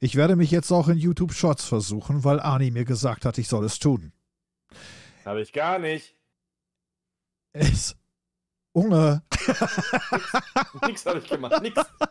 Ich werde mich jetzt auch in YouTube Shorts versuchen, weil Ani mir gesagt hat, ich soll es tun. Habe ich gar nicht. Es. Unge. Nix, nix habe ich gemacht. Nix.